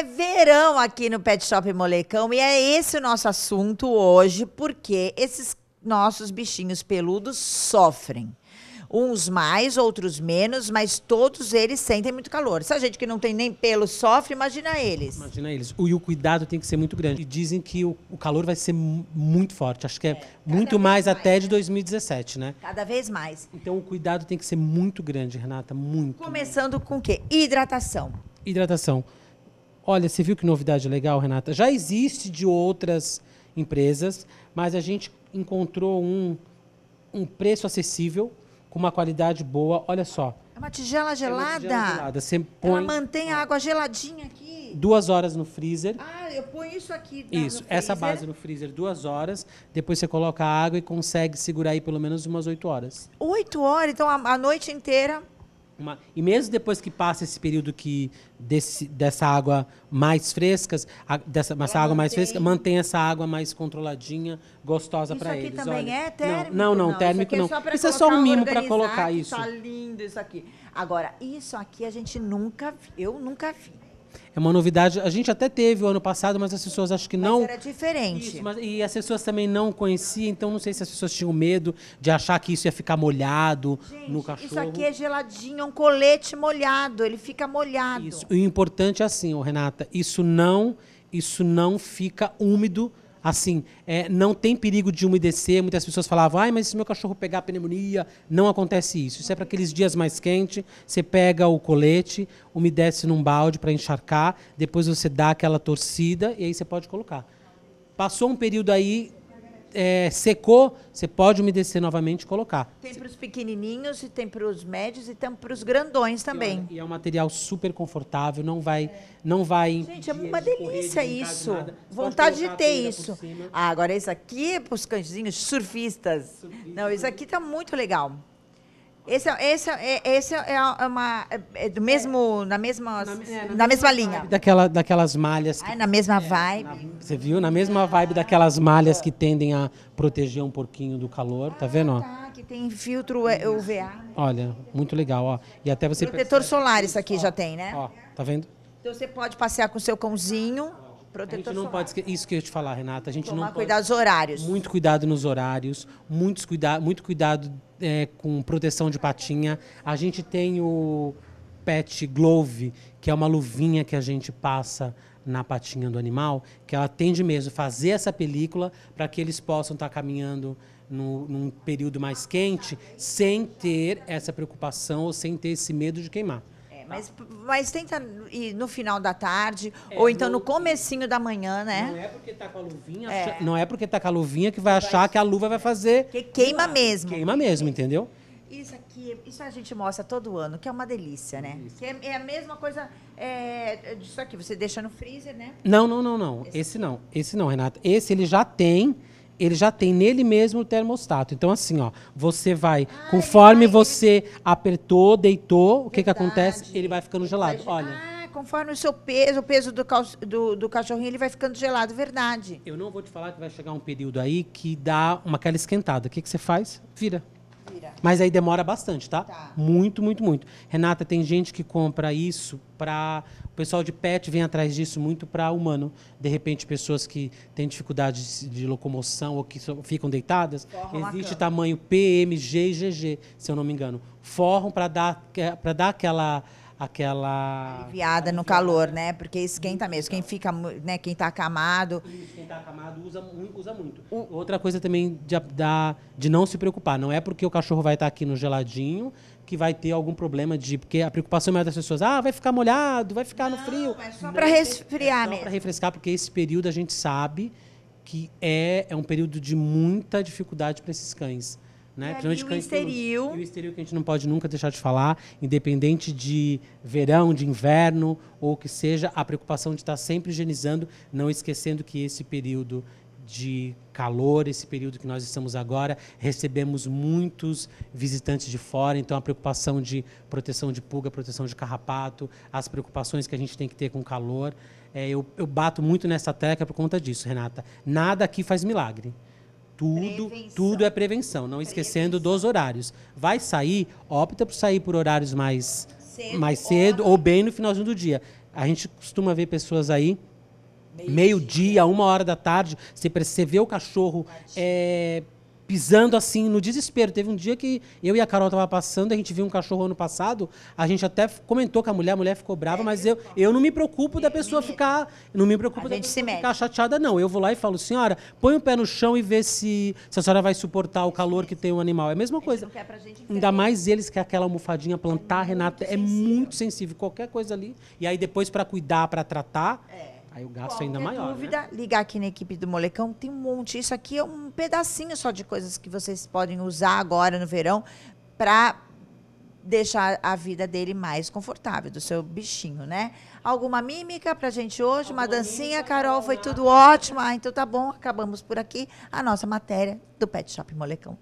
é verão aqui no Pet Shop Molecão e é esse o nosso assunto hoje, porque esses nossos bichinhos peludos sofrem. Uns mais, outros menos, mas todos eles sentem muito calor. Se a gente que não tem nem pelo sofre, imagina eles. Imagina eles. O, e o cuidado tem que ser muito grande. E dizem que o, calor vai ser muito forte. Acho que é, é muito mais, mais, até de 2017, né? Cada vez mais. Então o cuidado tem que ser muito grande, Renata. Muito. Começando com o quê? Hidratação. Hidratação Olha, você viu que novidade legal, Renata? Já existe de outras empresas, mas a gente encontrou um, um preço acessível, com uma qualidade boa. Olha só. É uma tigela gelada? É uma tigela gelada. Você põe... Ela mantém a água geladinha aqui? Duas horas no freezer. Ah, eu ponho isso aqui. Não, né, isso, essa base no freezer duas horas. Depois você coloca a água e consegue segurar aí pelo menos umas oito horas. Oito horas? Então, a, a noite inteira... Uma, e mesmo depois que passa esse período que desse, dessa água mais frescas, a, dessa essa água mais fresca, mantém essa água mais controladinha, gostosa para eles. Isso aqui também Olha, é térmico? Não, não, não, térmico isso é não. É isso é só um mimo para colocar tá isso. Tá lindo isso aqui. Agora, isso aqui a gente nunca, eu nunca vi. É uma novidade. A gente até teve o ano passado, mas as pessoas acho que mas não. Era diferente. Isso, mas, e as pessoas também não conheciam, então não sei se as pessoas tinham medo de achar que isso ia ficar molhado gente, no cachorro. Isso aqui é geladinho, é um colete molhado, ele fica molhado. Isso. o importante é assim, Renata, isso não, isso não fica úmido assim, é, não tem perigo de umedecer. Muitas pessoas falavam, ai, mas se meu cachorro pegar pneumonia, não acontece isso. Isso é para aqueles dias mais quentes, você pega o colete, umedece num balde para encharcar, depois você dá aquela torcida e aí você pode colocar. Passou um período aí, é, secou, você pode umedecer novamente e colocar. Tem para os pequenininhos, tem para os médios e tem para os grandões também. É e, é um material super confortável, não vai, é. não vai. Gente, é uma delícia de isso. De Vontade de ter isso. Ah, agora isso aqui é para os cãezinhos surfistas. Não, isso aqui está muito legal. Esse, esse, esse é, é, é, é uma é do mesmo na mesma na, é, na, na mesma, linha. Daquela, daquelas malhas. Que, na mesma é, vibe. Na, você viu na mesma vibe daquelas malhas que tendem a proteger um pouquinho do calor, tá ah, vendo? Ah, tá, que tem filtro UVA. Né? Olha, muito legal, ó. E até você protetor percebe... solar isso aqui ó, já tem, né? Ó, tá vendo? Então você pode passear com o seu cãozinho. Protetor a gente não solar. pode esquecer. Isso que eu ia te falar, Renata. A gente Tomar não cuidado pode... horários. Muito cuidado nos horários, muitos cuida... muito cuidado é, com proteção de patinha. A gente tem o pet glove, que é uma luvinha que a gente passa na patinha do animal, que ela tende mesmo fazer essa película para que eles possam estar tá caminhando no, num período mais quente sem ter essa preocupação ou sem ter esse medo de queimar. Tá. mas, mas tenta ir no final da tarde, é, ou então no comecinho da manhã, né? Não é porque tá com a luvinha, é. não é porque tá com a luvinha que vai achar que a luva vai fazer. Que queima mesmo. Queima mesmo, entendeu? Isso aqui, isso a gente mostra todo ano, que é uma delícia, né? É, é, a mesma coisa é, disso aqui, você deixa no freezer, né? Não, não, não, não. Esse, Esse não. Esse não, Renata. Esse ele já tem ele já tem nele mesmo o termostato. Então, assim, ó, você vai, conforme você ele... apertou, deitou, o que, que acontece? Ele vai ficando gelado. Vai... Olha. Ah, conforme o seu peso, o peso do, cal... do, do, cachorrinho, ele vai ficando gelado. Verdade. Eu não vou te falar que vai chegar um período aí que dá uma aquela esquentada. O que, que você faz? Vira. Mas aí demora bastante, tá? tá? Muito, muito, muito. Renata, tem gente que compra isso para. O pessoal de pet vem atrás disso muito para humano. De repente, pessoas que têm dificuldade de locomoção ou que ficam deitadas, Forram existe tamanho P, M, G e GG, se eu não me engano. Forram para dar, dar aquela aquela aliviada no calor, né? Porque esquenta mesmo. Quem fica, né? Quem está acamado. quem está acamado usa, usa muito. O... Outra coisa também de, de não se preocupar. Não é porque o cachorro vai estar tá aqui no geladinho que vai ter algum problema de. Porque a preocupação maior das pessoas, ah, vai ficar molhado, vai ficar não, no frio. É só para resfriar é mesmo. Para refrescar, porque esse período a gente sabe que é, é um período de muita dificuldade para esses cães. Né? É, e o exterior. e o exterior que a gente não pode nunca deixar de falar, independente de verão, de inverno, ou que seja, a preocupação de estar sempre higienizando, não esquecendo que esse período de calor, esse período que nós estamos agora, recebemos muitos visitantes de fora, então a preocupação de proteção de pulga, proteção de carrapato, as preocupações que a gente tem que ter com calor. É, eu, eu bato muito nessa tecla por conta disso, Renata. Nada aqui faz milagre. Tudo, prevenção. tudo é prevenção, não prevenção. esquecendo dos horários. Vai sair, opta por sair por horários mais cedo, mais cedo ou bem no finalzinho do dia. A gente costuma ver pessoas aí meio-dia, meio uma hora da tarde, você, você vê o cachorro é, pisando assim no desespero. Teve um dia que eu e a Carol tava passando, a gente viu um cachorro ano passado, a gente até comentou com a mulher, a mulher ficou brava, mas eu, eu não me preocupo da pessoa ficar, não me preocupo a da pessoa ficar chateada não. Eu vou lá e falo, senhora, põe o pé no chão e vê se, se a senhora vai suportar o calor que tem o animal. É a mesma coisa. Ainda mais eles que aquela almofadinha plantar, é Renata, é muito sensível, qualquer coisa ali. E aí depois para cuidar, para tratar, é. Aí o gasto é ainda maior. Né? dúvida, né? ligar aqui na equipe do Molecão, tem um monte. Isso aqui é um pedacinho só de coisas que vocês podem usar agora no verão para deixar a vida dele mais confortável, do seu bichinho, né? Alguma mímica pra gente hoje? Alguma uma dancinha, mímica, Carol, foi tudo ótimo. Ah, então tá bom, acabamos por aqui a nossa matéria do Pet Shop Molecão.